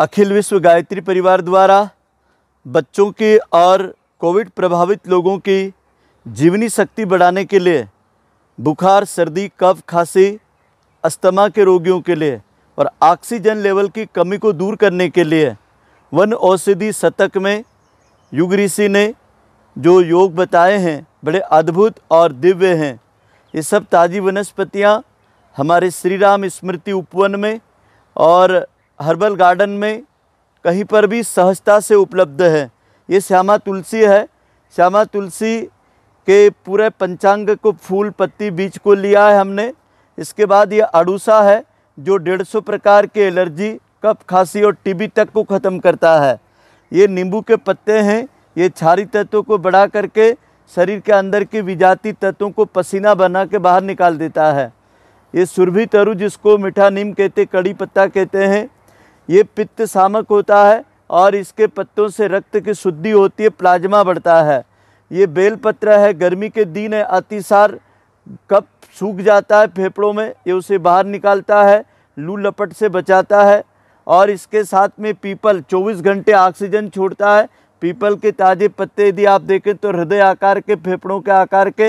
अखिल विश्व गायत्री परिवार द्वारा बच्चों की और कोविड प्रभावित लोगों की जीवनी शक्ति बढ़ाने के लिए बुखार सर्दी कफ खांसी अस्थमा के रोगियों के लिए और ऑक्सीजन लेवल की कमी को दूर करने के लिए वन औषधि शतक में युग ऋषि ने जो योग बताए हैं बड़े अद्भुत और दिव्य हैं ये सब ताज़ी वनस्पतियाँ हमारे श्री राम स्मृति उपवन में और हर्बल गार्डन में कहीं पर भी सहजता से उपलब्ध है ये श्यामा तुलसी है श्यामा तुलसी के पूरे पंचांग को फूल पत्ती बीज को लिया है हमने इसके बाद ये अड़ूसा है जो डेढ़ सौ प्रकार के एलर्जी कफ खांसी और टीबी तक को ख़त्म करता है ये नींबू के पत्ते हैं ये छारी तत्वों को बढ़ा करके शरीर के अंदर के विजाती तत्वों को पसीना बना के बाहर निकाल देता है ये सुरभि तरु जिसको मीठा नीम कहते कड़ी पत्ता कहते हैं ये पित्त सामक होता है और इसके पत्तों से रक्त की शुद्धि होती है प्लाज्मा बढ़ता है ये बेलपत्र है गर्मी के दिन है अतिसार कप सूख जाता है फेफड़ों में ये उसे बाहर निकालता है लू लपट से बचाता है और इसके साथ में पीपल 24 घंटे ऑक्सीजन छोड़ता है पीपल के ताज़े पत्ते यदि आप देखें तो हृदय आकार के फेफड़ों के आकार के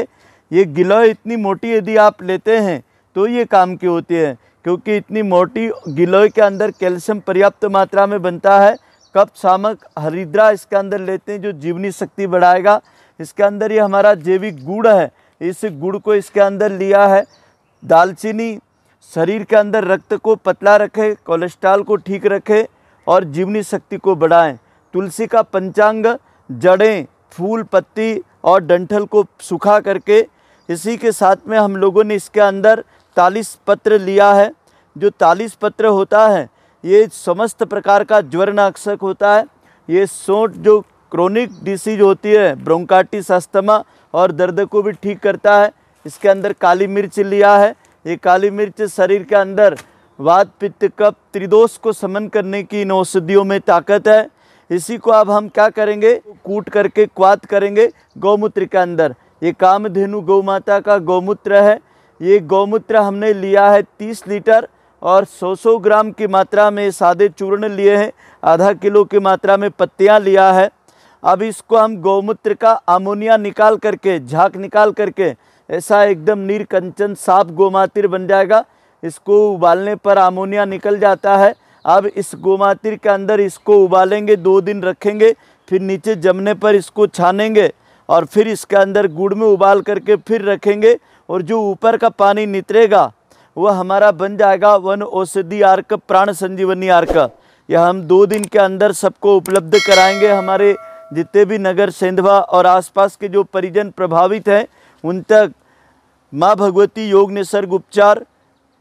ये गिलोय इतनी मोटी यदि आप लेते हैं तो ये काम की होती है क्योंकि इतनी मोटी गिलोय के अंदर कैल्शियम पर्याप्त मात्रा में बनता है कप सामक हरिद्रा इसके अंदर लेते हैं जो जीवनी शक्ति बढ़ाएगा इसके अंदर ये हमारा जैविक गुड़ है इस गुड़ को इसके अंदर लिया है दालचीनी शरीर के अंदर रक्त को पतला रखे कोलेस्ट्रॉल को ठीक रखे और जीवनी शक्ति को बढ़ाएं तुलसी का पंचांग जड़ें फूल पत्ती और डंठल को सूखा करके इसी के साथ में हम लोगों ने इसके अंदर तालीस पत्र लिया है जो तालीस पत्र होता है ये समस्त प्रकार का ज्वरनाशक होता है ये सोट जो क्रोनिक डिसीज होती है ब्रोंकाटिस अस्थमा और दर्द को भी ठीक करता है इसके अंदर काली मिर्च लिया है ये काली मिर्च शरीर के अंदर वात पित्त कप त्रिदोष को समन करने की इन औषधियों में ताकत है इसी को अब हम क्या करेंगे कूट करके क्वात करेंगे गौमूत्र के अंदर ये कामधेनु गौ माता का गौमूत्र है ये गौमूत्र हमने लिया है तीस लीटर और 100-100 ग्राम की मात्रा में सादे चूर्ण लिए हैं आधा किलो की मात्रा में पत्तियाँ लिया है अब इसको हम गौमूत्र का अमोनिया निकाल करके झाक निकाल करके ऐसा एकदम नीरकंचन साफ गोमातिर बन जाएगा इसको उबालने पर अमोनिया निकल जाता है अब इस गोमातिर के अंदर इसको उबालेंगे दो दिन रखेंगे फिर नीचे जमने पर इसको छानेंगे और फिर इसके अंदर गुड़ में उबाल करके फिर रखेंगे और जो ऊपर का पानी नितरेगा वह हमारा बन जाएगा वन औषधि आर्क प्राण संजीवनी आर्क यह हम दो दिन के अंदर सबको उपलब्ध कराएंगे हमारे जितने भी नगर सेंधवा और आसपास के जो परिजन प्रभावित हैं उन तक माँ भगवती योग निसर्ग उपचार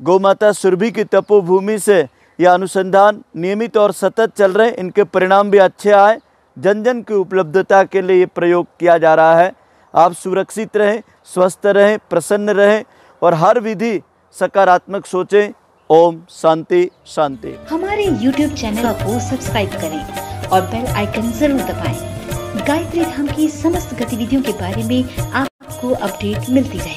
गौमाता सुरभि की तपोभूमि से यह अनुसंधान नियमित और सतत चल रहे हैं इनके परिणाम भी अच्छे आए जन जन की उपलब्धता के लिए ये प्रयोग किया जा रहा है आप सुरक्षित रहें स्वस्थ रहें प्रसन्न रहें और हर विधि सकारात्मक सोचें ओम शांति शांति हमारे YouTube चैनल को सब्सक्राइब करें और बेल आइकन जरूर दबाएं। गायत्री धाम की समस्त गतिविधियों के बारे में आपको अपडेट मिलती रहे